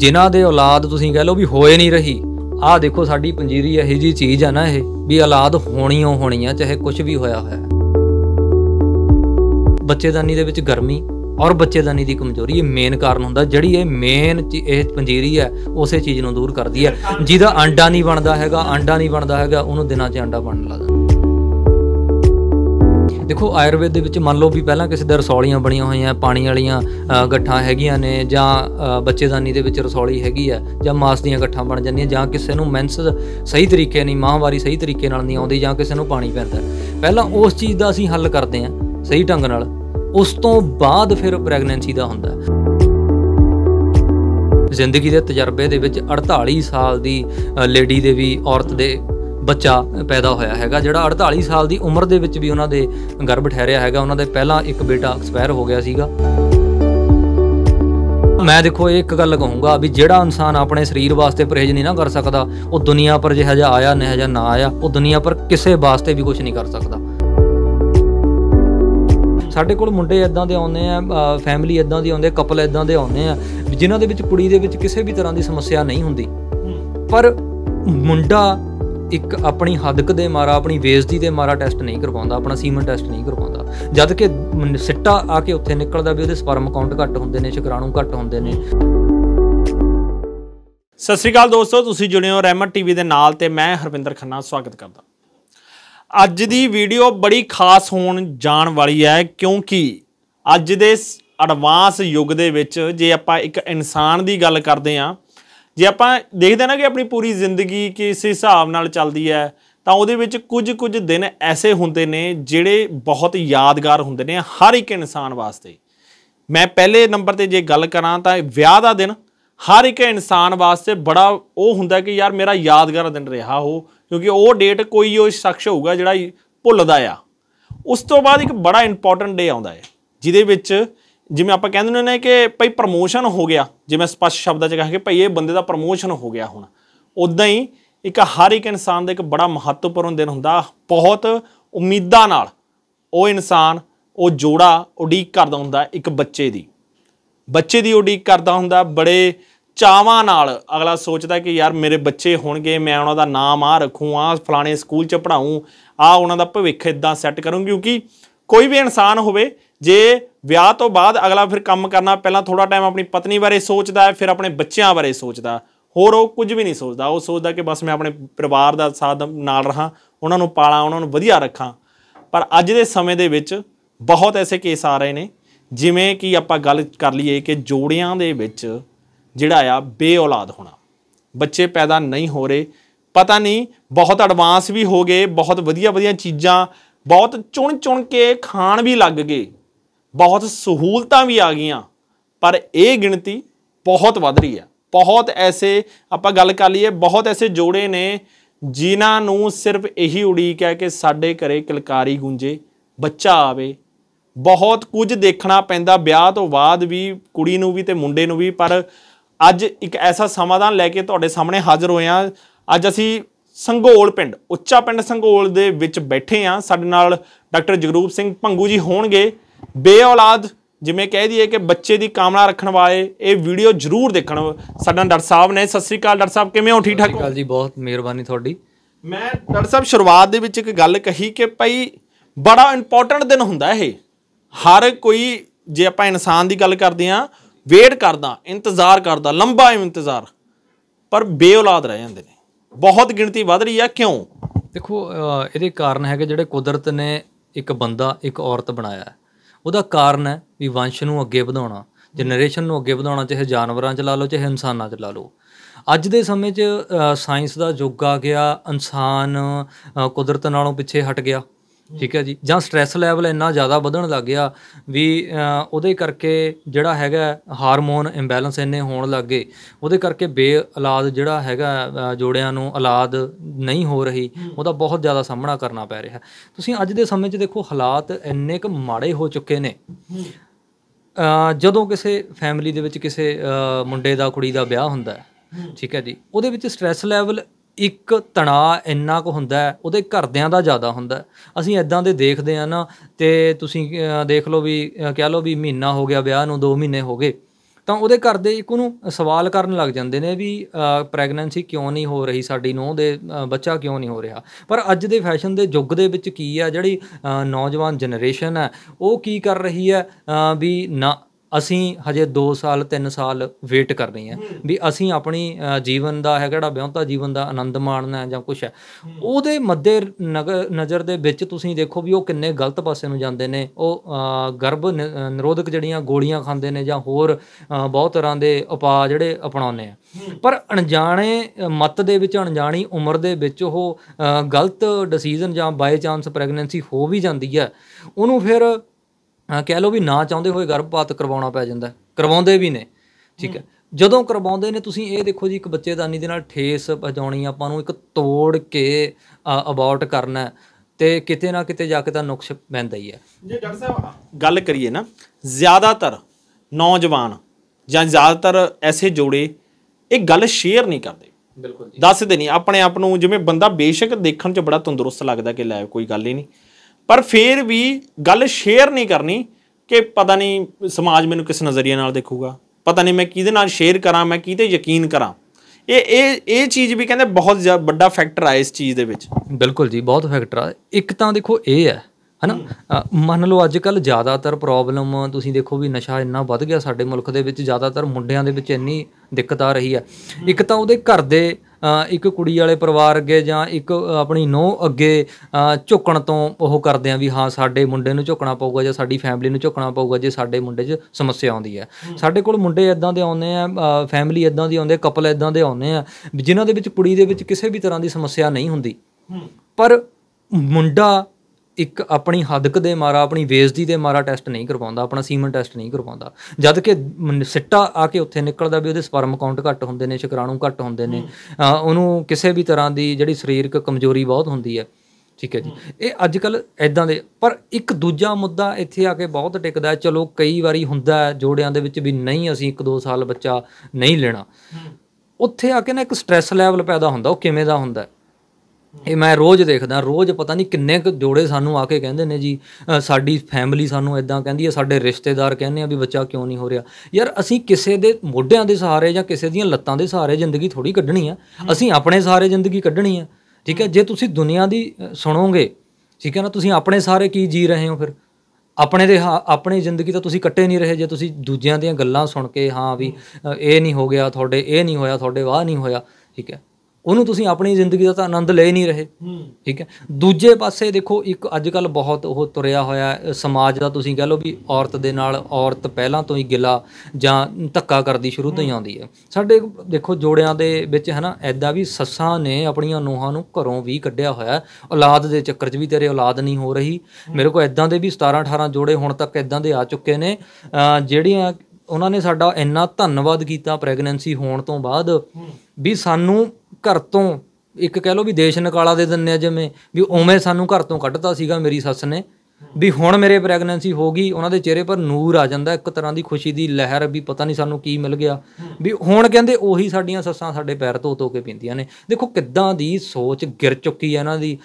ਜਿਨ੍ਹਾਂ ਦੇ ਔਲਾਦ ਤੁਸੀਂ ਕਹਿ ਲਓ ਵੀ ਹੋਏ ਨਹੀਂ ਰਹੀ ਆਹ ਦੇਖੋ ਸਾਡੀ ਪੰਜੀਰੀ ਇਹੋ ਜੀ ਚੀਜ਼ ਆ ਨਾ ਇਹ ਵੀ ਔਲਾਦ ਹੋਣੀ ਓ ਹੋਣੀ ਆ ਚਾਹੇ ਕੁਝ ਵੀ ਹੋਇਆ ਹੋਇਆ ਬੱਚੇਦਾਨੀ ਦੇ ਵਿੱਚ ਗਰਮੀ ਔਰ ਬੱਚੇਦਾਨੀ ਦੀ ਕਮਜ਼ੋਰੀ ਇਹ ਮੇਨ ਕਾਰਨ ਹੁੰਦਾ ਜਿਹੜੀ ਇਹ ਮੇਨ ਇਹ ਪੰਜੀਰੀ ਹੈ ਉਸੇ ਚੀਜ਼ ਨੂੰ ਦੂਰ ਕਰਦੀ ਹੈ ਜਿਹਦਾ ਅੰਡਾ ਨਹੀਂ ਬਣਦਾ ਹੈਗਾ ਅੰਡਾ ਨਹੀਂ ਬਣਦਾ ਹੈਗਾ ਉਹਨੂੰ ਦਿਨਾਂ 'ਚ ਅੰਡਾ ਬਣਨ ਲੱਗਦਾ ਦੇਖੋ ਆਯੁਰਵੇਦ ਦੇ ਵਿੱਚ ਮੰਨ ਲਓ ਵੀ ਪਹਿਲਾਂ ਕਿਸੇ ਦੇ ਰਸੌਲੀਆਂ ਬਣੀਆਂ ਹੋਈਆਂ ਪਾਣੀ ਵਾਲੀਆਂ ਗੱਠਾਂ ਹੈਗੀਆਂ ਨੇ ਜਾਂ ਬੱਚੇਦਾਨੀ ਦੇ ਵਿੱਚ ਰਸੌਲੀ ਹੈਗੀ ਆ ਜਾਂ ਮਾਸ ਦੀਆਂ ਗੱਠਾਂ ਬਣ ਜਾਂਦੀਆਂ ਜਾਂ ਕਿਸੇ ਨੂੰ ਮੈਂਸ ਸਹੀ ਤਰੀਕੇ ਨਹੀਂ ਮਾਹਵਾਰੀ ਸਹੀ ਤਰੀਕੇ ਨਾਲ ਨਹੀਂ ਆਉਂਦੀ ਜਾਂ ਕਿਸੇ ਨੂੰ ਪਾਣੀ ਪੈਂਦਾ ਪਹਿਲਾਂ ਉਸ ਚੀਜ਼ ਦਾ ਅਸੀਂ ਹੱਲ ਕਰਦੇ ਆ ਸਹੀ ਢੰਗ ਨਾਲ ਉਸ ਤੋਂ ਬਾਅਦ ਫਿਰ ਪ੍ਰੈਗਨੈਂਸੀ ਦਾ ਹੁੰਦਾ ਹੈ ਜ਼ਿੰਦਗੀ ਦੇ ਤਜਰਬੇ ਦੇ ਵਿੱਚ 48 ਸਾਲ ਦੀ ਲੇਡੀ ਦੇ ਵੀ ਔਰਤ ਦੇ ਬੱਚਾ ਪੈਦਾ ਹੋਇਆ ਹੈਗਾ ਜਿਹੜਾ 48 ਸਾਲ ਦੀ ਉਮਰ ਦੇ ਵਿੱਚ ਵੀ ਉਹਨਾਂ ਦੇ ਗਰਭ ਠਹਿਰਿਆ ਹੈਗਾ ਉਹਨਾਂ ਦੇ ਪਹਿਲਾਂ ਇੱਕ ਬੇਟਾ ਐਕਸਪਾਇਰ ਹੋ ਗਿਆ ਸੀਗਾ ਮੈਂ ਦੇਖੋ ਇੱਕ ਗੱਲ ਕਹੂੰਗਾ ਵੀ ਜਿਹੜਾ ਇਨਸਾਨ ਆਪਣੇ ਸਰੀਰ ਵਾਸਤੇ ਪਰਹੇਜ਼ ਨਹੀਂ ਨਾ ਕਰ ਸਕਦਾ ਉਹ ਦੁਨੀਆ ਪਰ ਜਿਹੜਾ ਜਾ ਆਇਆ ਨਹੀਂ ਜਾਂ ਨਾ ਆਇਆ ਉਹ ਦੁਨੀਆ ਪਰ ਕਿਸੇ ਵਾਸਤੇ ਵੀ ਕੁਝ ਨਹੀਂ ਕਰ ਸਕਦਾ ਸਾਡੇ ਕੋਲ ਮੁੰਡੇ ਇਦਾਂ ਦੇ ਆਉਂਦੇ ਆ ਫੈਮਿਲੀ ਇਦਾਂ ਦੀ ਆਉਂਦੇ ਕਪਲ ਇਦਾਂ ਦੇ ਆਉਂਦੇ ਆ ਜਿਨ੍ਹਾਂ ਦੇ ਵਿੱਚ ਕੁੜੀ ਦੇ ਵਿੱਚ ਕਿਸੇ ਵੀ ਤਰ੍ਹਾਂ ਦੀ ਸਮੱਸਿਆ ਨਹੀਂ ਹੁੰਦੀ ਪਰ ਮੁੰਡਾ ਇੱਕ ਆਪਣੀ ਹੱਦਕ ਦੇ ਮਾਰਾ ਆਪਣੀ ਬੇਇੱਜ਼ਤੀ ਦੇ ਮਾਰਾ ਟੈਸਟ ਨਹੀਂ ਕਰਵਾਉਂਦਾ ਆਪਣਾ ਸੀਮਨ ਟੈਸਟ ਨਹੀਂ ਕਰਵਾਉਂਦਾ ਜਦ ਕਿ ਸਿੱਟਾ ਆ ਕੇ ਉੱਥੇ ਨਿਕਲਦਾ ਵੀ ਉਹਦੇ ਸਪਰਮ ਕਾਊਂਟ ਘੱਟ ਹੁੰਦੇ ਨੇ ਸ਼ੁਕਰਾਣੂ ਘੱਟ ਹੁੰਦੇ ਨੇ ਸਤਿ ਸ੍ਰੀ ਅਕਾਲ ਦੋਸਤੋ ਤੁਸੀਂ ਜੁੜੇ ਹੋ ਰਹਿਮਤ ਟੀਵੀ ਦੇ ਨਾਲ ਤੇ ਮੈਂ ਹਰਵਿੰਦਰ ਖੰਨਾ ਸਵਾਗਤ ਕਰਦਾ ਅੱਜ ਦੀ ਵੀਡੀਓ ਬੜੀ ਖਾਸ ਹੋਣ ਜਾਣ ਵਾਲੀ ਹੈ ਕਿਉਂਕਿ ਅੱਜ ਦੇ ਐਡਵਾਂਸ ਯੁੱਗ ਦੇ ਵਿੱਚ ਜੇ ਆਪਾਂ ਇੱਕ ਇਨਸਾਨ ਦੀ ਗੱਲ ਕਰਦੇ ਆਂ ਜੇ ਆਪਾਂ ਦੇਖਦੇ ਨਾ ਕਿ ਆਪਣੀ ਪੂਰੀ ਜ਼ਿੰਦਗੀ ਕਿਸ ਹਿਸਾਬ ਨਾਲ ਚੱਲਦੀ ਹੈ ਤਾਂ ਉਹਦੇ ਵਿੱਚ ਕੁਝ ਕੁਝ ਦਿਨ ਐਸੇ ਹੁੰਦੇ ਨੇ ਜਿਹੜੇ ਬਹੁਤ ਯਾਦਗਾਰ ਹੁੰਦੇ ਨੇ ਹਰ ਇੱਕ ਇਨਸਾਨ ਵਾਸਤੇ ਮੈਂ ਪਹਿਲੇ ਨੰਬਰ ਤੇ ਜੇ ਗੱਲ ਕਰਾਂ ਤਾਂ ਵਿਆਹ ਦਾ ਦਿਨ ਹਰ ਇੱਕ ਇਨਸਾਨ ਵਾਸਤੇ ਬੜਾ ਉਹ ਹੁੰਦਾ ਕਿ ਯਾਰ ਮੇਰਾ ਯਾਦਗਾਰ ਦਿਨ ਰਿਹਾ ਹੋ ਕਿਉਂਕਿ ਉਹ ਡੇਟ ਕੋਈ ਉਹ ਸ਼ਖਸ ਹੋਊਗਾ ਜਿਹੜਾ ਭੁੱਲਦਾ ਆ ਉਸ ਤੋਂ ਬਾਅਦ ਇੱਕ ਬੜਾ ਇੰਪੋਰਟੈਂਟ ਡੇ ਆਉਂਦਾ ਹੈ ਜਿਹਦੇ ਵਿੱਚ ਜਿਵੇਂ ਆਪਾਂ ਕਹਿੰਦੇ ਨੇ ਨਾ ਕਿ ਭਈ ਪ੍ਰਮੋਸ਼ਨ ਹੋ ਗਿਆ ਜਿਵੇਂ ਸਪਸ਼ਟ ਸ਼ਬਦਾਂ 'ਚ ਕਹਾਂ ਕਿ ਭਈ ਇਹ ਬੰਦੇ ਦਾ ਪ੍ਰਮੋਸ਼ਨ ਹੋ ਗਿਆ ਹੁਣ ਉਦਾਂ ਹੀ ਇੱਕ ਹਰ ਇੱਕ ਇਨਸਾਨ ਦਾ ਇੱਕ ਬੜਾ ਮਹੱਤਵਪੂਰਨ ਦਿਨ ਹੁੰਦਾ ਬਹੁਤ ਉਮੀਦਾਂ ਨਾਲ ਉਹ ਇਨਸਾਨ ਉਹ ਜੋੜਾ ਉਡੀਕ ਕਰਦਾ ਹੁੰਦਾ ਇੱਕ ਬੱਚੇ ਦੀ ਬੱਚੇ ਦੀ ਉਡੀਕ ਕਰਦਾ ਹੁੰਦਾ ਬੜੇ ਚਾਵਾਂ ਨਾਲ ਅਗਲਾ ਸੋਚਦਾ ਕਿ ਯਾਰ ਮੇਰੇ ਬੱਚੇ ਹੋਣਗੇ ਮੈਂ ਉਹਨਾਂ ਦਾ ਨਾਮ ਆ ਰੱਖੂ ਆ ਫਲਾਣੇ ਸਕੂਲ 'ਚ ਪੜਾਉ ਆ ਉਹਨਾਂ ਦਾ ਭਵਿੱਖ ਇਦਾਂ ਸੈੱਟ ਕਰੂੰ ਕਿਉਂਕਿ ਕੋਈ ਵੀ ਇਨਸਾਨ ਹੋਵੇ ਜੇ ਵਿਆਹ ਤੋਂ ਬਾਅਦ ਅਗਲਾ ਫਿਰ ਕੰਮ ਕਰਨਾ ਪਹਿਲਾਂ ਥੋੜਾ ਟਾਈਮ ਆਪਣੀ ਪਤਨੀ ਬਾਰੇ ਸੋਚਦਾ ਹੈ ਫਿਰ ਆਪਣੇ ਬੱਚਿਆਂ ਬਾਰੇ ਸੋਚਦਾ ਹੋਰ ਉਹ ਕੁਝ ਵੀ ਨਹੀਂ ਸੋਚਦਾ ਉਹ ਸੋਚਦਾ ਕਿ ਬਸ ਮੈਂ ਆਪਣੇ ਪਰਿਵਾਰ ਦਾ ਸਾਥ ਨਾਲ ਰਹਾ ਉਹਨਾਂ ਨੂੰ ਪਾਲਾਂ ਉਹਨਾਂ ਨੂੰ ਵਧੀਆ ਰੱਖਾਂ ਪਰ ਅੱਜ ਦੇ ਸਮੇਂ ਦੇ ਵਿੱਚ ਬਹੁਤ ਐਸੇ ਕੇਸ ਆ ਰਹੇ ਨੇ ਜਿਵੇਂ ਕਿ ਆਪਾਂ ਗੱਲ ਕਰ ਲਈਏ ਕਿ ਜੋੜਿਆਂ ਦੇ ਵਿੱਚ ਜਿਹੜਾ ਆ ਬੇਔਲਾਦ ਹੋਣਾ ਬੱਚੇ ਪੈਦਾ ਨਹੀਂ ਹੋ ਰਹੇ ਪਤਾ ਨਹੀਂ ਬਹੁਤ ਐਡਵਾਂਸ ਵੀ ਹੋ ਗਏ ਬਹੁਤ ਵਧੀਆ ਵਧੀਆ ਚੀਜ਼ਾਂ ਬਹੁਤ ਚੁਣ ਚੁਣ ਕੇ ਖਾਣ ਵੀ ਲੱਗ ਗਏ ਬਹੁਤ ਸਹੂਲਤਾਂ ਵੀ ਆ ਗਈਆਂ ਪਰ ਇਹ ਗਿਣਤੀ ਬਹੁਤ ਵੱਧ ਰਹੀ ਹੈ ਬਹੁਤ ਐਸੇ ਆਪਾਂ ਗੱਲ ਕਰ ਲਈਏ ਬਹੁਤ ਐਸੇ ਜੋੜੇ ਨੇ ਜਿਨ੍ਹਾਂ ਨੂੰ ਸਿਰਫ ਇਹੀ ਉਡੀਕ ਹੈ ਕਿ ਸਾਡੇ ਘਰੇ ਕਲਕਾਰੀ ਗੁੰਜੇ ਬੱਚਾ ਆਵੇ ਬਹੁਤ ਕੁਝ ਦੇਖਣਾ ਪੈਂਦਾ ਵਿਆਹ ਤੋਂ ਬਾਅਦ ਵੀ ਕੁੜੀ ਨੂੰ ਵੀ ਤੇ ਮੁੰਡੇ ਨੂੰ ਵੀ ਪਰ ਅੱਜ ਇੱਕ ਐਸਾ ਸਮਾਧਾਨ ਲੈ ਕੇ ਤੁਹਾਡੇ ਸਾਹਮਣੇ ਹਾਜ਼ਰ ਹੋਏ ਆ ਅੱਜ ਅਸੀਂ ਸੰਘੋਲ ਪਿੰਡ ਉੱਚਾ ਪਿੰਡ ਸੰਘੋਲ ਦੇ ਵਿੱਚ ਬੈਠੇ ਆ ਸਾਡੇ ਨਾਲ ਡਾਕਟਰ ਜਗਰੂਪ ਸਿੰਘ ਭੰਗੂ ਜੀ ਹੋਣਗੇ ਬੇਔਲਾਦ ਜਿਵੇਂ ਕਹਿ ਦਈਏ ਕਿ ਬੱਚੇ ਦੀ ਕਾਮਨਾ ਰੱਖਣ ਵਾਲੇ ਇਹ ਵੀਡੀਓ ਜ਼ਰੂਰ ਦੇਖਣ ਸਾਡਾ ਡਾਕਟਰ ਸਾਹਿਬ ਨੇ ਸਤਿ ਸ੍ਰੀ ਅਕਾਲ ਡਾਕਟਰ ਸਾਹਿਬ ਕਿਵੇਂ ਹੋ ਠੀਕ ਠਾਕ ਜੀ ਬਹੁਤ ਮਿਹਰਬਾਨੀ ਤੁਹਾਡੀ ਮੈਂ ਡਾਕਟਰ ਸਾਹਿਬ ਸ਼ੁਰੂਆਤ ਦੇ ਵਿੱਚ ਇੱਕ ਗੱਲ ਕਹੀ ਕਿ ਭਾਈ ਬੜਾ ਇੰਪੋਰਟੈਂਟ ਦਿਨ ਹੁੰਦਾ ਇਹ ਹਰ ਕੋਈ ਜੇ ਆਪਾਂ ਇਨਸਾਨ ਦੀ ਗੱਲ ਕਰਦੇ ਆ ਵੇਟ ਕਰਦਾ ਇੰਤਜ਼ਾਰ ਕਰਦਾ ਲੰਬਾ ਇੰਤਜ਼ਾਰ ਪਰ ਬੇਔਲਾਦ ਰਹਿ ਜਾਂਦੇ ਨੇ ਬਹੁਤ ਗਿਣਤੀ ਵੱਧ ਰਹੀ ਆ ਕਿਉਂ ਦੇਖੋ ਇਹਦੇ ਕਾਰਨ ਹੈ ਕਿ ਜਿਹੜੇ ਕੁਦਰਤ ਨੇ ਇੱਕ ਬੰਦਾ ਇੱਕ ਔਰਤ ਬਣਾਇਆ ਹੈ ਉਹਦਾ ਕਾਰਨ ਹੈ ਵੀ ਵੰਸ਼ ਨੂੰ ਅੱਗੇ ਵਧਾਉਣਾ ਜਨਰੇਸ਼ਨ ਨੂੰ ਅੱਗੇ ਵਧਾਉਣਾ ਚਾਹੇ ਜਾਨਵਰਾਂ 'ਚ ਲਾ ਲਓ ਚਾਹੇ ਇਨਸਾਨਾਂ 'ਚ ਲਾ ਲਓ ਅੱਜ ਦੇ ਸਮੇਂ 'ਚ ਸਾਇੰਸ ਦਾ ਯੁੱਗ ਆ ਗਿਆ ਇਨਸਾਨ ਕੁਦਰਤ ਨਾਲੋਂ ਪਿੱਛੇ ਹਟ ਗਿਆ ਠੀਕ ਹੈ ਜੀ ਜਾਂ ਸਟ्रेस ਲੈਵਲ ਇੰਨਾ ਜ਼ਿਆਦਾ ਵਧਣ ਲੱਗ ਗਿਆ ਵੀ ਉਹਦੇ ਕਰਕੇ ਜਿਹੜਾ ਹੈਗਾ ਹਾਰਮੋਨ ਇੰਬੈਲੈਂਸ ਇੰਨੇ ਹੋਣ ਲੱਗੇ ਉਹਦੇ ਕਰਕੇ ਬੇਔਲਾਦ ਜਿਹੜਾ ਹੈਗਾ ਜੋੜਿਆਂ ਨੂੰ ਔਲਾਦ ਨਹੀਂ ਹੋ ਰਹੀ ਉਹਦਾ ਬਹੁਤ ਜ਼ਿਆਦਾ ਸਾਹਮਣਾ ਕਰਨਾ ਪੈ ਰਿਹਾ ਤੁਸੀਂ ਅੱਜ ਦੇ ਸਮੇਂ 'ਚ ਦੇਖੋ ਹਾਲਾਤ ਇੰਨੇ ਕੁ ਮਾੜੇ ਹੋ ਚੁੱਕੇ ਨੇ ਜਦੋਂ ਕਿਸੇ ਫੈਮਿਲੀ ਦੇ ਵਿੱਚ ਕਿਸੇ ਮੁੰਡੇ ਦਾ ਕੁੜੀ ਦਾ ਵਿਆਹ ਹੁੰਦਾ ਠੀਕ ਹੈ ਜੀ ਉਹਦੇ ਵਿੱਚ ਸਟ्रेस ਲੈਵਲ ਇੱਕ ਤਣਾਅ ਇੰਨਾ ਕੁ ਹੁੰਦਾ ਉਹਦੇ ਘਰਦਿਆਂ ਦਾ ਜ਼ਿਆਦਾ ਹੁੰਦਾ ਅਸੀਂ ਇਦਾਂ ਦੇ ਦੇਖਦੇ ਆ ਨਾ ਤੇ ਤੁਸੀਂ ਦੇਖ ਲਓ ਵੀ ਕਹਿ ਲਓ ਵੀ ਮਹੀਨਾ ਹੋ ਗਿਆ ਵਿਆਹ ਨੂੰ 2 ਮਹੀਨੇ ਹੋ ਗਏ ਤਾਂ ਉਹਦੇ ਘਰ ਦੇ ਇੱਕ ਨੂੰ ਸਵਾਲ ਕਰਨ ਲੱਗ ਜਾਂਦੇ ਨੇ ਵੀ ਪ੍ਰੈਗਨੈਂਸੀ ਕਿਉਂ ਨਹੀਂ ਹੋ ਰਹੀ ਸਾਡੀ ਨੂੰ ਦੇ ਬੱਚਾ ਕਿਉਂ ਨਹੀਂ ਹੋ ਰਿਹਾ ਪਰ ਅੱਜ ਦੇ ਫੈਸ਼ਨ ਦੇ ਯੁੱਗ ਦੇ ਵਿੱਚ ਕੀ ਆ ਜਿਹੜੀ ਨੌਜਵਾਨ ਜਨਰੇਸ਼ਨ ਹੈ ਉਹ ਕੀ ਕਰ ਰਹੀ ਆ ਵੀ ਨਾ ਅਸੀਂ ਹਜੇ 2 ਸਾਲ 3 ਸਾਲ ਵੇਟ ਰਹੇ ਹਾਂ ਵੀ ਅਸੀਂ ਆਪਣੀ ਜੀਵਨ ਦਾ ਹੈ ਕਿਹੜਾ ਵਿਅੰਤਾ ਜੀਵਨ ਦਾ ਆਨੰਦ ਮਾਣਨਾ ਹੈ ਜਾਂ ਕੁਝ ਹੈ ਉਹਦੇ ਮੱਦੇ ਨਜ਼ਰ ਦੇ ਵਿੱਚ ਤੁਸੀਂ ਦੇਖੋ ਵੀ ਉਹ ਕਿੰਨੇ ਗਲਤ ਪਾਸੇ ਨੂੰ ਜਾਂਦੇ ਨੇ ਉਹ ਗਰਭ ਨਿਰੋਧਕ ਜਿਹੜੀਆਂ ਗੋਲੀਆਂ ਖਾਂਦੇ ਨੇ ਜਾਂ ਹੋਰ ਬਹੁਤ ਤਰ੍ਹਾਂ ਦੇ ਉਪਾਅ ਜਿਹੜੇ ਅਪਣਾਉਂਦੇ ਆ ਪਰ ਅਣਜਾਣੇ ਮਤ ਦੇ ਵਿੱਚ ਅਣਜਾਣੀ ਉਮਰ ਦੇ ਵਿੱਚ ਉਹ ਗਲਤ ਡਿਸੀਜਨ ਜਾਂ ਬਾਈ ਚਾਂਸ ਪ੍ਰੈਗਨੈਂਸੀ ਹੋ ਵੀ ਜਾਂਦੀ ਹੈ ਉਹਨੂੰ ਫਿਰ ਕਹਿ ਲਓ ਵੀ ਨਾ ਚਾਹੁੰਦੇ ਹੋਏ ਗਰਭਪਾਤ ਕਰਵਾਉਣਾ ਪੈ ਜਾਂਦਾ ਕਰਵਾਉਂਦੇ ਵੀ ਨੇ ਠੀਕ ਹੈ ਜਦੋਂ ਕਰਵਾਉਂਦੇ ਨੇ ਤੁਸੀਂ ਇਹ ਦੇਖੋ ਜੀ ਇੱਕ ਬੱਚੇਦਾਨੀ ਦੇ ਨਾਲ ਠੇਸ ਪਜਾਉਣੀ ਆਪਾਂ ਨੂੰ ਇੱਕ ਤੋੜ ਕੇ ਅਬਾਊਟ ਕਰਨਾ ਤੇ ਕਿਤੇ ਨਾ ਕਿਤੇ ਜਾ ਕੇ ਤਾਂ ਨੁਕਸ ਪੈਂਦਾ ਹੀ ਹੈ ਜੇ ਡਾਕਟਰ ਸਾਹਿਬ ਗੱਲ ਕਰੀਏ ਨਾ ਜ਼ਿਆਦਾਤਰ ਨੌਜਵਾਨ ਜਾਂ ਜ਼ਿਆਦਾਤਰ ਐਸੇ ਜੋੜੇ ਇਹ ਗੱਲ ਸ਼ੇਅਰ ਨਹੀਂ ਕਰਦੇ ਬਿਲਕੁਲ ਜੀ ਦੱਸਦੇ ਨਹੀਂ ਆਪਣੇ ਆਪ ਨੂੰ ਜਿਵੇਂ ਬੰਦਾ ਬੇਸ਼ੱਕ ਦੇਖਣ 'ਚ ਬੜਾ ਤੰਦਰੁਸਤ ਲੱਗਦਾ ਕਿ ਲੈ ਕੋਈ ਗੱਲ ਹੀ ਨਹੀਂ ਪਰ ਫੇਰ ਵੀ ਗੱਲ ਸ਼ੇਅਰ ਨਹੀਂ ਕਰਨੀ ਕਿ ਪਤਾ ਨਹੀਂ ਸਮਾਜ ਮੈਨੂੰ ਕਿਸ ਨਜ਼ਰੀਏ ਨਾਲ ਦੇਖੂਗਾ ਪਤਾ ਨਹੀਂ ਮੈਂ ਕਿਹਦੇ ਨਾਲ ਸ਼ੇਅਰ ਕਰਾਂ ਮੈਂ ਕਿਹਦੇ ਯਕੀਨ ਕਰਾਂ ਇਹ ਇਹ ਇਹ ਚੀਜ਼ ਵੀ ਕਹਿੰਦੇ ਬਹੁਤ ਵੱਡਾ ਫੈਕਟਰ ਆ ਇਸ ਚੀਜ਼ ਦੇ ਵਿੱਚ ਬਿਲਕੁਲ ਜੀ ਬਹੁਤ ਫੈਕਟਰ ਆ ਇੱਕ ਤਾਂ ਦੇਖੋ ਇਹ ਹੈ ਹਨਾ ਮੰਨ ਲਓ ਅੱਜ ਕੱਲ ਜ਼ਿਆਦਾਤਰ ਪ੍ਰੋਬਲਮ ਤੁਸੀਂ ਦੇਖੋ ਵੀ ਨਸ਼ਾ ਇੰਨਾ ਵੱਧ ਗਿਆ ਸਾਡੇ ਮੁਲਕ ਦੇ ਵਿੱਚ ਜ਼ਿਆਦਾਤਰ ਮੁੰਡਿਆਂ ਦੇ ਵਿੱਚ ਇੰਨੀ ਦਿੱਕਤ ਆ ਰਹੀ ਹੈ ਇੱਕ ਤਾਂ ਉਹਦੇ ਘਰ ਦੇ ਇੱਕ ਕੁੜੀ ਵਾਲੇ ਪਰਿਵਾਰ ਅੱਗੇ ਜਾਂ ਇੱਕ ਆਪਣੀ ਨੋ ਅੱਗੇ ਝੁਕਣ ਤੋਂ ਉਹ ਕਰਦੇ ਆ ਵੀ ਹਾਂ ਸਾਡੇ ਮੁੰਡੇ ਨੂੰ ਝੁਕਣਾ ਪਊਗਾ ਜਾਂ ਸਾਡੀ ਫੈਮਿਲੀ ਨੂੰ ਝੁਕਣਾ ਪਊਗਾ ਜੇ ਸਾਡੇ ਮੁੰਡੇ 'ਚ ਸਮੱਸਿਆ ਆਉਂਦੀ ਹੈ ਸਾਡੇ ਕੋਲ ਮੁੰਡੇ ਇਦਾਂ ਦੇ ਆਉਂਦੇ ਆ ਫੈਮਿਲੀ ਇਦਾਂ ਦੀ ਆਉਂਦੇ ਕਪਲ ਇਦਾਂ ਦੇ ਆਉਂਦੇ ਆ ਜਿਨ੍ਹਾਂ ਦੇ ਵਿੱਚ ਕੁੜੀ ਦੇ ਵਿੱਚ ਕਿਸੇ ਵੀ ਤਰ੍ਹਾਂ ਦੀ ਸਮੱਸਿਆ ਨਹੀਂ ਹੁੰਦੀ ਪਰ ਮੁੰਡਾ ਇੱਕ ਆਪਣੀ ਹੱਦਕ ਦੇ ਮਾਰਾ ਆਪਣੀ ਵੇਜ਼ਦੀ ਦੇ ਮਾਰਾ ਟੈਸਟ ਨਹੀਂ ਕਰਵਾਉਂਦਾ ਆਪਣਾ ਸੀਮਨ ਟੈਸਟ ਨਹੀਂ ਕਰਵਾਉਂਦਾ ਜਦ ਕਿ ਸਿੱਟਾ ਆ ਕੇ ਉੱਥੇ ਨਿਕਲਦਾ ਵੀ ਉਹਦੇ ਸਪਰਮ ਕਾਊਂਟ ਘੱਟ ਹੁੰਦੇ ਨੇ ਸ਼ੁਕਰਾਣੂ ਘੱਟ ਹੁੰਦੇ ਨੇ ਉਹਨੂੰ ਕਿਸੇ ਵੀ ਤਰ੍ਹਾਂ ਦੀ ਜਿਹੜੀ ਸਰੀਰਕ ਕਮਜ਼ੋਰੀ ਬਹੁਤ ਹੁੰਦੀ ਹੈ ਠੀਕ ਹੈ ਜੀ ਇਹ ਅੱਜ ਕੱਲ ਐਦਾਂ ਦੇ ਪਰ ਇੱਕ ਦੂਜਾ ਮੁੱਦਾ ਇੱਥੇ ਆ ਕੇ ਬਹੁਤ ਟਿਕਦਾ ਚਲੋ ਕਈ ਵਾਰੀ ਹੁੰਦਾ ਜੋੜਿਆਂ ਦੇ ਵਿੱਚ ਵੀ ਨਹੀਂ ਅਸੀਂ 1-2 ਸਾਲ ਬੱਚਾ ਨਹੀਂ ਲੈਣਾ ਉੱਥੇ ਆ ਕੇ ਨਾ ਇੱਕ ਸਟ्रेस ਲੈਵਲ ਪੈਦਾ ਹੁੰਦਾ ਉਹ ਕਿਵੇਂ ਦਾ ਹੁੰਦਾ ਇਹ ਮੈਂ ਰੋਜ਼ ਦੇਖਦਾ ਰੋਜ਼ ਪਤਾ ਨਹੀਂ ਕਿੰਨੇ ਕੁ ਜੋੜੇ ਸਾਨੂੰ ਆ ਕੇ ਕਹਿੰਦੇ ਨੇ ਜੀ ਸਾਡੀ ਫੈਮਿਲੀ ਸਾਨੂੰ ਇਦਾਂ ਕਹਿੰਦੀ ਹੈ ਸਾਡੇ ਰਿਸ਼ਤੇਦਾਰ ਕਹਿੰਦੇ ਆ ਵੀ ਬੱਚਾ ਕਿਉਂ ਨਹੀਂ ਹੋ ਰਿਹਾ ਯਾਰ ਅਸੀਂ ਕਿਸੇ ਦੇ ਮੋਢਿਆਂ ਦੇ ਸਹਾਰੇ ਜਾਂ ਕਿਸੇ ਦੀਆਂ ਲੱਤਾਂ ਦੇ ਸਹਾਰੇ ਜ਼ਿੰਦਗੀ ਥੋੜੀ ਕੱਢਣੀ ਆ ਅਸੀਂ ਆਪਣੇ ਸਹਾਰੇ ਜ਼ਿੰਦਗੀ ਕੱਢਣੀ ਆ ਠੀਕ ਹੈ ਜੇ ਤੁਸੀਂ ਦੁਨੀਆ ਦੀ ਸੁਣੋਗੇ ਠੀਕ ਹੈ ਨਾ ਤੁਸੀਂ ਆਪਣੇ ਸਾਰੇ ਕੀ ਜੀ ਰਹੇ ਹੋ ਫਿਰ ਆਪਣੇ ਦੇ ਆਪਣੀ ਜ਼ਿੰਦਗੀ ਤਾਂ ਤੁਸੀਂ ਕੱਟੇ ਨਹੀਂ ਰਹੇ ਜੇ ਤੁਸੀਂ ਦੂਜਿਆਂ ਦੀਆਂ ਗੱਲਾਂ ਸੁਣ ਕੇ ਹਾਂ ਵੀ ਇਹ ਨਹੀਂ ਹੋ ਗਿਆ ਤੁਹਾਡੇ ਇਹ ਨਹੀਂ ਹੋਇਆ ਤੁਹਾਡੇ ਵਾਹ ਨਹੀਂ ਹੋਇਆ ਠੀਕ ਹੈ ਉਹਨੂੰ ਤੁਸੀਂ ਆਪਣੀ ਜ਼ਿੰਦਗੀ ਦਾ ਤਾਂ ਆਨੰਦ ਲੈ ਨਹੀਂ ਰਹੇ ਠੀਕ ਹੈ ਦੂਜੇ ਪਾਸੇ ਦੇਖੋ ਇੱਕ ਅੱਜ ਕੱਲ ਬਹੁਤ ਉਹ ਤੁਰਿਆ ਹੋਇਆ ਸਮਾਜ ਦਾ ਤੁਸੀਂ ਕਹਿ ਲਓ ਵੀ ਔਰਤ ਦੇ ਨਾਲ ਔਰਤ ਪਹਿਲਾਂ ਤੋਂ ਹੀ ਗਿਲਾ ਜਾਂ ਧੱਕਾ ਕਰਦੀ ਸ਼ੁਰੂ ਤੋਂ ਹੀ ਆਉਂਦੀ ਹੈ ਸਾਡੇ ਦੇਖੋ ਜੋੜਿਆਂ ਦੇ ਵਿੱਚ ਹਨਾ ਐਦਾਂ ਵੀ ਸੱਸਾਂ ਨੇ ਆਪਣੀਆਂ ਨੂੰਹਾਂ ਨੂੰ ਘਰੋਂ ਵੀ ਕੱਢਿਆ ਹੋਇਆ ਔਲਾਦ ਦੇ ਚੱਕਰ 'ਚ ਵੀ ਤੇਰੇ ਔਲਾਦ ਨਹੀਂ ਹੋ ਰਹੀ ਮੇਰੇ ਕੋਲ ਐਦਾਂ ਦੇ ਵੀ 17 18 ਜੋੜੇ ਹੁਣ ਤੱਕ ਐਦਾਂ ਦੇ ਆ ਚੁੱਕੇ ਨੇ ਜਿਹੜੀਆਂ ਉਹਨਾਂ ਨੇ ਸਾਡਾ ਇੰਨਾ ਧੰਨਵਾਦ ਕੀਤਾ ਪ੍ਰੈਗਨੈਂਸੀ ਹੋਣ ਤੋਂ ਬਾਅਦ ਵੀ ਸਾਨੂੰ ਘਰ ਤੋਂ ਇੱਕ ਕਹਿ ਲੋ ਵੀ ਦੇਸ਼ ਨਿਕਾਲਾ ਦੇ ਦਿੰਨੇ ਜਿਵੇਂ ਵੀ ਉਵੇਂ ਸਾਨੂੰ ਘਰ ਤੋਂ ਕੱਢਤਾ ਸੀਗਾ ਮੇਰੀ ਸੱਸ ਨੇ ਵੀ ਹੁਣ ਮੇਰੇ ਪ੍ਰੈਗਨੈਂਸੀ ਹੋ ਗਈ ਉਹਨਾਂ ਦੇ ਚਿਹਰੇ ਪਰ ਨੂਰ ਆ ਜਾਂਦਾ ਇੱਕ ਤਰ੍ਹਾਂ ਦੀ ਖੁਸ਼ੀ ਦੀ ਲਹਿਰ ਵੀ ਪਤਾ ਨਹੀਂ ਸਾਨੂੰ ਕੀ ਮਿਲ ਗਿਆ ਵੀ ਹੁਣ ਕਹਿੰਦੇ ਉਹੀ ਸਾਡੀਆਂ ਸੱਸਾਂ ਸਾਡੇ ਪੈਰ ਧੋ ਤੋ ਕੇ ਪਿੰਦੀਆਂ ਨੇ ਦੇਖੋ ਕਿੱਦਾਂ ਦੀ ਸੋਚ ਗਿਰ ਚੁੱਕੀ ਹੈ ਇਹਨਾਂ ਦੀ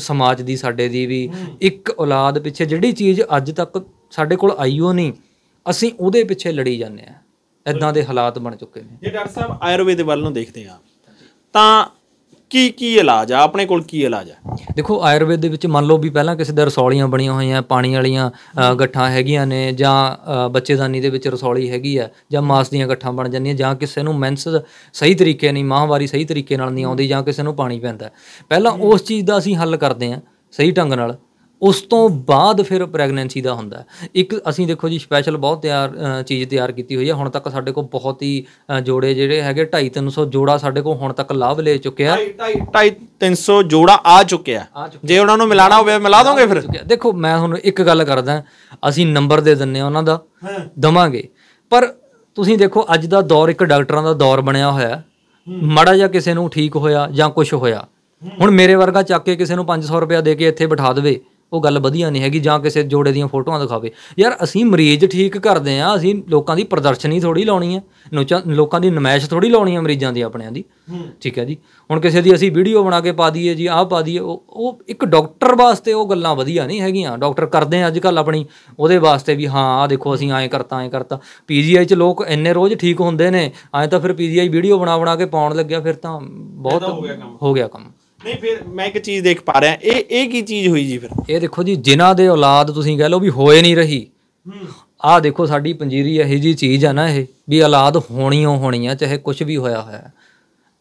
ਸਮਾਜ ਦੀ ਸਾਡੇ ਦੀ ਵੀ ਇੱਕ ਔਲਾਦ ਪਿੱਛੇ ਜਿਹੜੀ ਚੀਜ਼ ਅੱਜ ਤੱਕ ਸਾਡੇ ਕੋਲ ਆਈਓ ਨਹੀਂ ਅਸੀਂ ਉਹਦੇ ਪਿੱਛੇ ਲੜੀ ਜਾਂਦੇ ਆ ਇਦਾਂ ਦੇ ਹਾਲਾਤ ਬਣ ਚੁੱਕੇ ਨੇ ਜੇ ਡਾਕਟਰ ਸਾਹਿਬ ਆਯੁਰਵੇਦ ਵੱਲ ਨੂੰ ਦੇਖਦੇ ਆ ਤਾਂ ਕੀ ਕੀ ਇਲਾਜ ਆ ਆਪਣੇ ਕੋਲ ਕੀ ਇਲਾਜ ਆ ਦੇਖੋ ਆਯੁਰਵੇਦ ਦੇ ਵਿੱਚ ਮੰਨ ਲਓ ਵੀ ਪਹਿਲਾਂ ਕਿਸੇ ਦੇ ਰਸੌਲੀਆਂ ਬਣੀਆਂ ਹੋਈਆਂ ਪਾਣੀ ਵਾਲੀਆਂ ਗੱਠਾਂ ਹੈਗੀਆਂ ਨੇ ਜਾਂ ਬੱਚੇਦਾਨੀ ਦੇ ਵਿੱਚ ਰਸੌਲੀ ਹੈਗੀ ਆ ਜਾਂ ਮਾਸ ਦੀਆਂ ਗੱਠਾਂ ਬਣ ਜਾਂਦੀਆਂ ਜਾਂ ਕਿਸੇ ਨੂੰ ਮੈਂਸ ਸਹੀ ਤਰੀਕੇ ਨਹੀਂ ਮਾਹਵਾਰੀ ਸਹੀ ਤਰੀਕੇ ਨਾਲ ਨਹੀਂ ਆਉਂਦੀ ਜਾਂ ਕਿਸੇ ਨੂੰ ਪਾਣੀ ਪੈਂਦਾ ਪਹਿਲਾਂ ਉਸ ਚੀਜ਼ ਦਾ ਅਸੀਂ ਹੱਲ ਕਰਦੇ ਆ ਸਹੀ ਢੰਗ ਨਾਲ ਉਸ ਤੋਂ ਬਾਅਦ ਫਿਰ ਪ੍ਰੈਗਨੈਂਸੀ ਦਾ ਹੁੰਦਾ ਇੱਕ ਅਸੀਂ ਦੇਖੋ ਜੀ ਸਪੈਸ਼ਲ ਬਹੁਤ ਤਿਆਰ ਚੀਜ਼ ਤਿਆਰ ਕੀਤੀ ਹੋਈ ਹੈ ਹੁਣ ਤੱਕ ਸਾਡੇ ਕੋਲ ਬਹੁਤ ਹੀ ਜੋੜੇ ਜਿਹੜੇ ਹੈਗੇ 2.5 300 ਜੋੜਾ ਸਾਡੇ ਕੋਲ ਹੁਣ ਤੱਕ ਲਾਭ ਲੈ ਚੁੱਕਿਆ 2.5 300 ਜੋੜਾ ਆ ਚੁੱਕਿਆ ਜੇ ਉਹਨਾਂ ਨੂੰ ਮਿਲਾਣਾ ਹੋਵੇ ਮਿਲਾ ਦੋਗੇ ਫਿਰ ਦੇਖੋ ਮੈਂ ਤੁਹਾਨੂੰ ਇੱਕ ਗੱਲ ਕਰਦਾ ਅਸੀਂ ਨੰਬਰ ਦੇ ਦਿੰਨੇ ਆ ਉਹਨਾਂ ਦਾ ਦਵਾਂਗੇ ਪਰ ਤੁਸੀਂ ਦੇਖੋ ਅੱਜ ਦਾ ਦੌਰ ਇੱਕ ਡਾਕਟਰਾਂ ਦਾ ਦੌਰ ਬਣਿਆ ਹੋਇਆ ਮੜਾ ਜਾਂ ਕਿਸੇ ਨੂੰ ਠੀਕ ਹੋਇਆ ਜਾਂ ਕੁਝ ਹੋਇਆ ਹੁਣ ਮੇਰੇ ਵਰਗਾ ਚੱਕ ਕੇ ਕਿਸੇ ਨੂੰ 500 ਰੁਪਏ ਦੇ ਕੇ ਇੱਥੇ ਬਿਠਾ ਦੇਵੇ ਉਹ ਗੱਲ ਵਧੀਆ ਨਹੀਂ ਹੈਗੀ ਜਾਂ ਕਿਸੇ ਜੋੜੇ ਦੀਆਂ ਫੋਟੋਆਂ ਦਿਖਾਵੇ ਯਾਰ ਅਸੀਂ ਮਰੀਜ਼ ਠੀਕ ਕਰਦੇ ਆ ਅਸੀਂ ਲੋਕਾਂ ਦੀ ਪ੍ਰਦਰਸ਼ਨੀ ਥੋੜੀ ਲਾਉਣੀ ਹੈ ਲੋਕਾਂ ਦੀ ਨਮਾਇਸ਼ ਥੋੜੀ ਲਾਉਣੀ ਹੈ ਮਰੀਜ਼ਾਂ ਦੀ ਆਪਣਿਆਂ ਦੀ ਠੀਕ ਹੈ ਜੀ ਹੁਣ ਕਿਸੇ ਦੀ ਅਸੀਂ ਵੀਡੀਓ ਬਣਾ ਕੇ ਪਾ ਦਈਏ ਜੀ ਆਹ ਪਾ ਦਈਏ ਉਹ ਇੱਕ ਡਾਕਟਰ ਵਾਸਤੇ ਉਹ ਗੱਲਾਂ ਵਧੀਆ ਨਹੀਂ ਹੈਗੀਆਂ ਡਾਕਟਰ ਕਰਦੇ ਆ ਅੱਜ ਕੱਲ ਆਪਣੀ ਉਹਦੇ ਵਾਸਤੇ ਵੀ ਹਾਂ ਆ ਦੇਖੋ ਅਸੀਂ ਐਂ ਕਰਤਾ ਐਂ ਕਰਤਾ ਪੀਜੀਆਈ ਚ ਲੋਕ ਇੰਨੇ ਰੋਜ਼ ਠੀਕ ਹੁੰਦੇ ਨੇ ਐਂ ਤਾਂ ਫਿਰ ਪੀਜੀਆਈ ਵੀਡੀਓ ਬਣਾ ਬਣਾ ਕੇ ਪਾਉਣ ਲੱਗਿਆ ਫਿਰ ਤਾਂ ਬਹੁਤ ਹੋ ਗਿਆ ਕੰਮ ਨਹੀਂ ਫਿਰ ਮੈਂ ਇੱਕ ਚੀਜ਼ ਦੇਖ ਪਾ ਰਿਹਾ ਇਹ ਇਹ ਕੀ ਚੀਜ਼ ਹੋਈ ਜੀ ਫਿਰ ਇਹ ਦੇਖੋ ਜੀ ਜਿਨ੍ਹਾਂ ਦੇ ਔਲਾਦ ਤੁਸੀਂ ਕਹਿ ਲਓ ਵੀ ਹੋਏ ਨਹੀਂ ਰਹੀ ਆਹ ਦੇਖੋ ਸਾਡੀ ਪੰਜੀਰੀ ਇਹੋ ਜੀ ਚੀਜ਼ ਆ ਨਾ ਇਹ ਵੀ ਔਲਾਦ ਹੋਣੀ ਹੋ ਹੋਣੀ ਆ ਚਾਹੇ ਕੁਝ ਵੀ ਹੋਇਆ ਹੋਇਆ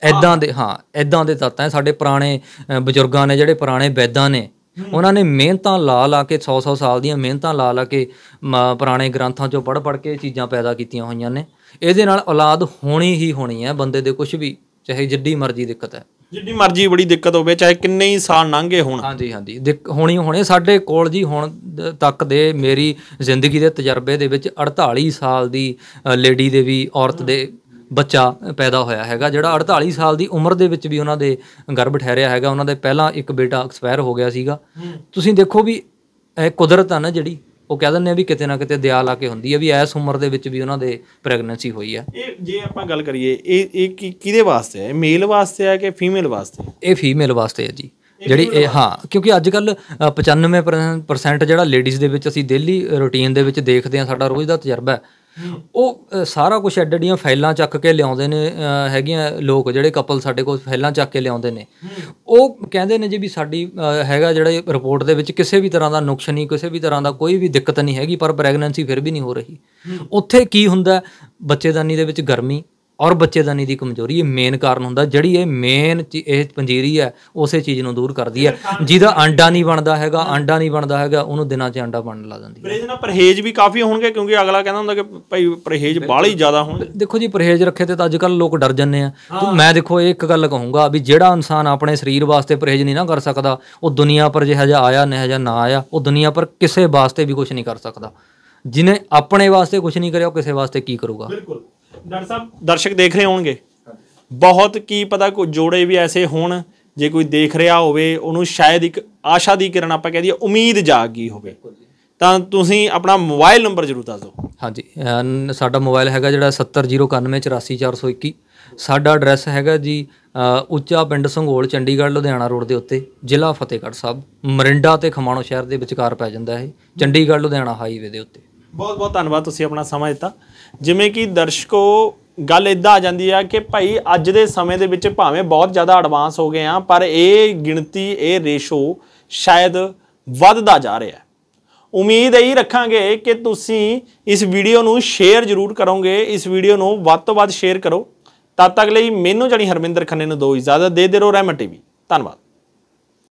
ਐਦਾਂ ਦੇ ਹਾਂ ਐਦਾਂ ਦੇ ਤੱਤ ਸਾਡੇ ਪੁਰਾਣੇ ਬਜ਼ੁਰਗਾਂ ਨੇ ਜਿਹੜੇ ਪੁਰਾਣੇ ਵੈਦਾਂ ਨੇ ਉਹਨਾਂ ਨੇ ਮਿਹਨਤਾਂ ਲਾ ਲਾ ਕੇ 100-100 ਸਾਲ ਦੀਆਂ ਮਿਹਨਤਾਂ ਲਾ ਲਾ ਕੇ ਪੁਰਾਣੇ ਗ੍ਰੰਥਾਂ ਚੋਂ ਪੜ੍ਹ-ਪੜ੍ਹ ਕੇ ਚੀਜ਼ਾਂ ਪੈਦਾ ਕੀਤੀਆਂ ਹੋਈਆਂ ਨੇ ਇਹਦੇ ਨਾਲ ਔਲਾਦ ਹੋਣੀ ਹੀ ਹੋਣੀ ਹੈ ਬੰਦੇ ਦੇ ਕੁਝ ਵੀ ਚਾਹੇ ਜਿੱਡੀ ਮਰਜ਼ੀ ਦਿੱਕਤ ਹੈ ਜਿੰਨੀ ਮਰਜ਼ੀ ਬੜੀ ਦਿੱਕਤ ਹੋਵੇ ਚਾਹੇ ਕਿੰਨੇ ਹੀ ਸਾਲ ਲੰਘੇ ਹੋਣ ਹਾਂਜੀ ਹਾਂਜੀ ਹੋਣੀ ਹੋਣੇ ਸਾਡੇ ਕੋਲ ਜੀ ਹੁਣ ਤੱਕ ਦੇ ਮੇਰੀ ਜ਼ਿੰਦਗੀ ਦੇ ਤਜਰਬੇ ਦੇ ਵਿੱਚ 48 ਸਾਲ ਦੀ ਲੇਡੀ ਦੇ ਵੀ ਔਰਤ ਦੇ ਬੱਚਾ ਪੈਦਾ ਹੋਇਆ ਹੈਗਾ ਜਿਹੜਾ 48 ਸਾਲ ਦੀ ਉਮਰ ਦੇ ਵਿੱਚ ਵੀ ਉਹਨਾਂ ਦੇ ਗਰਭ ਠਹਿਰਿਆ ਹੈਗਾ ਉਹਨਾਂ ਦੇ ਪਹਿਲਾਂ ਇੱਕ ਬੇਟਾ ਐਕਸਪਾਇਰ ਹੋ ਗਿਆ ਸੀਗਾ ਤੁਸੀਂ ਦੇਖੋ ਵੀ ਇਹ ਕੁਦਰਤ ਆ ਨਾ ਜਿਹੜੀ ਉਹ ਕਹਿ ਦਿੰਦੇ ਆ ਵੀ ਕਿਤੇ ਨਾ ਕਿਤੇ ਦਿਆ ਲਾ ਕੇ ਹੁੰਦੀ ਆ ਵੀ ਐਸ ਉਮਰ ਦੇ ਵਿੱਚ ਵੀ ਉਹਨਾਂ ਦੇ ਪ੍ਰੈਗਨੈਂਸੀ ਹੋਈ ਆ ਇਹ ਜੇ ਆਪਾਂ ਗੱਲ ਕਰੀਏ ਇਹ ਇਹ ਕਿਹਦੇ ਵਾਸਤੇ ਹੈ ਮੇਲ ਵਾਸਤੇ ਆ ਕਿ ਫੀਮੇਲ ਵਾਸਤੇ ਇਹ ਫੀਮੇਲ ਵਾਸਤੇ ਹੈ ਜੀ ਜਿਹੜੀ ਇਹ ਹਾਂ ਕਿਉਂਕਿ ਅੱਜ ਕੱਲ 95% ਜਿਹੜਾ ਲੇਡੀਜ਼ ਦੇ ਵਿੱਚ ਅਸੀਂ ਡੇਲੀ ਰੁਟੀਨ ਦੇ ਵਿੱਚ ਦੇਖਦੇ ਆ ਸਾਡਾ ਰੋਜ਼ ਦਾ ਤਜਰਬਾ ਹੈ ਉਹ ਸਾਰਾ ਕੁਝ ਐਡਡੀਆਂ ਫਾਈਲਾਂ ਚੱਕ ਕੇ ਲਿਆਉਂਦੇ ਨੇ ਹੈਗੀਆਂ ਲੋਕ ਜਿਹੜੇ ਕਪਲ ਸਾਡੇ ਕੋਲ ਫਾਈਲਾਂ ਚੱਕ ਕੇ ਲਿਆਉਂਦੇ ਨੇ ਉਹ ਕਹਿੰਦੇ ਨੇ ਜੀ ਵੀ ਸਾਡੀ ਹੈਗਾ ਜਿਹੜਾ ਰਿਪੋਰਟ ਦੇ ਵਿੱਚ ਕਿਸੇ ਵੀ ਤਰ੍ਹਾਂ ਦਾ ਨੁਕਸ ਨਹੀਂ ਕਿਸੇ ਵੀ ਤਰ੍ਹਾਂ ਦਾ ਕੋਈ ਵੀ ਦਿੱਕਤ ਨਹੀਂ ਹੈਗੀ ਪਰ ਪ੍ਰੈਗਨੈਂਸੀ ਫਿਰ ਵੀ ਨਹੀਂ ਹੋ ਰਹੀ ਉੱਥੇ ਕੀ ਹੁੰਦਾ ਬੱਚੇਦਾਨੀ ਦੇ ਵਿੱਚ ਗਰਮੀ ਔਰ ਬੱਚੇਦਾਨੀ ਦੀ ਕਮਜ਼ੋਰੀ ਇਹ ਮੇਨ ਕਾਰਨ ਹੁੰਦਾ ਜਿਹੜੀ ਇਹ ਮੇਨ ਇਹ ਪੰਜੀਰੀ ਹੈ ਉਸੇ ਚੀਜ਼ ਨੂੰ ਦੂਰ ਕਰਦੀ ਹੈ ਜਿਹਦਾ ਅੰਡਾ ਨਹੀਂ ਬਣਦਾ ਹੈਗਾ ਅੰਡਾ ਨਹੀਂ ਬਣਦਾ ਹੈਗਾ ਉਹਨੂੰ ਦਿਨਾਂ 'ਚ ਅੰਡਾ ਬਣਨ ਲਾ ਦਿੰਦੀ ਹੈ ਇਹਦੇ ਨਾਲ ਪਰਹੇਜ਼ ਵੀ ਕਾਫੀ ਹੋਣਗੇ ਕਿਉਂਕਿ ਅਗਲਾ ਕਹਿੰਦਾ ਹੁੰਦਾ ਕਿ ਭਾਈ ਪਰਹੇਜ਼ ਬਾਹਲੀ ਜ਼ਿਆਦਾ ਹੋਣ ਦੇਖੋ ਜੀ ਪਰਹੇਜ਼ ਰੱਖੇ ਤੇ ਤਾਂ ਅੱਜ ਕੱਲ ਲੋਕ ਡਰ ਜੰਨੇ ਆ ਤੂੰ ਮੈਂ ਦੇਖੋ ਇੱਕ ਗੱਲ ਕਹੂੰਗਾ ਵੀ ਜਿਹੜਾ ਇਨਸਾਨ ਆਪਣੇ ਸਰੀਰ ਵਾਸਤੇ ਪਰਹੇਜ਼ ਨਹੀਂ ਨਾ ਕਰ ਸਕਦਾ ਉਹ ਦੁਨੀਆ ਪਰ ਜਿਹਾ ਜਿਹਾ ਆਇਆ ਨਹੀਂ ਜਿਹਾ ਨਾ ਆਇਆ ਉਹ ਦੁਨੀਆ ਪਰ ਕਿਸੇ ਵਾਸਤੇ ਵੀ ਕੁਝ ਨਹੀਂ ਕਰ ਸਕਦਾ ਜਿਨੇ ਆਪਣੇ ਵਾਸਤੇ ਕੁਝ ਨਹੀਂ ਕਰਿਆ ਉਹ ਕਿਸੇ ਵਾਸਤੇ ਕੀ ਕਰੂਗਾ ਬਿਲਕੁਲ ਦਰਸ਼ਕ ਦੇਖ ਰਹੇ ਹੋਣਗੇ ਬਹੁਤ ਕੀ ਪਤਾ ਕੋ ਜੋੜੇ ਵੀ ਐਸੇ ਹੋਣ ਜੇ ਕੋਈ ਦੇਖ ਰਿਹਾ ਹੋਵੇ ਉਹਨੂੰ ਸ਼ਾਇਦ ਇੱਕ ਆਸ਼ਾ ਦੀ ਕਿਰਨ ਆਪਾਂ ਕਹਿ ਹੈ ਉਮੀਦ ਜਾਗ ਗਈ ਹੋਵੇ ਤਾਂ ਤੁਸੀਂ ਆਪਣਾ ਮੋਬਾਈਲ ਨੰਬਰ ਜ਼ਰੂਰ ਦੱਸ ਦਿਓ ਹਾਂਜੀ ਸਾਡਾ ਮੋਬਾਈਲ ਹੈਗਾ ਜਿਹੜਾ 7009984421 ਸਾਡਾ ਐਡਰੈਸ ਹੈਗਾ ਜੀ ਉੱਚਾ ਪਿੰਡ ਸੰਘੋਲ ਚੰਡੀਗੜ੍ਹ ਲੁਧਿਆਣਾ ਰੋਡ ਦੇ ਉੱਤੇ ਜ਼ਿਲ੍ਹਾ ਫਤਿਹਗੜ੍ਹ ਸਾਹਿਬ ਮਰਿੰਡਾ ਤੇ ਖਮਾਣੋ ਸ਼ਹਿਰ ਦੇ ਵਿਚਕਾਰ ਪੈ ਜਾਂਦਾ ਹੈ ਚੰਡੀਗੜ੍ਹ ਲੁਧਿਆਣਾ ਹਾਈਵੇ ਦੇ ਉੱਤੇ ਬਹੁਤ ਬਹੁਤ ਧੰਨਵਾਦ ਤੁਸੀਂ ਆਪਣਾ ਸਮਾਂ ਦਿੱਤਾ ਜਿਵੇਂ ਕਿ ਦਰਸ਼ਕੋ ਗੱਲ ਇਦਾਂ ਆ ਜਾਂਦੀ ਆ ਕਿ ਭਾਈ ਅੱਜ ਦੇ ਸਮੇਂ ਦੇ ਵਿੱਚ ਭਾਵੇਂ ਬਹੁਤ ਜ਼ਿਆਦਾ ਐਡਵਾਂਸ ਹੋ ਗਏ ਆ ਪਰ ਇਹ ਗਿਣਤੀ ਇਹ ਰੇਸ਼ੋ ਸ਼ਾਇਦ ਵੱਧਦਾ ਜਾ ਰਿਹਾ ਹੈ ਉਮੀਦ ਇਹੀ ਰੱਖਾਂਗੇ ਕਿ ਤੁਸੀਂ ਇਸ ਵੀਡੀਓ ਨੂੰ ਸ਼ੇਅਰ ਜ਼ਰੂਰ ਕਰੋਗੇ ਇਸ ਵੀਡੀਓ ਨੂੰ ਵੱਧ ਤੋਂ ਵੱਧ ਸ਼ੇਅਰ ਕਰੋ ਤਦ ਤੱਕ ਲਈ ਮੈਨੂੰ ਜਣੀ ਹਰਮਿੰਦਰ ਖੰਨੇ ਨੂੰ ਦੋ ਇਜਾਜ਼ਤ ਦੇ ਦੇ ਰੋ ਰਹਿਮਤ ਟੀਵੀ ਧੰਨਵਾਦ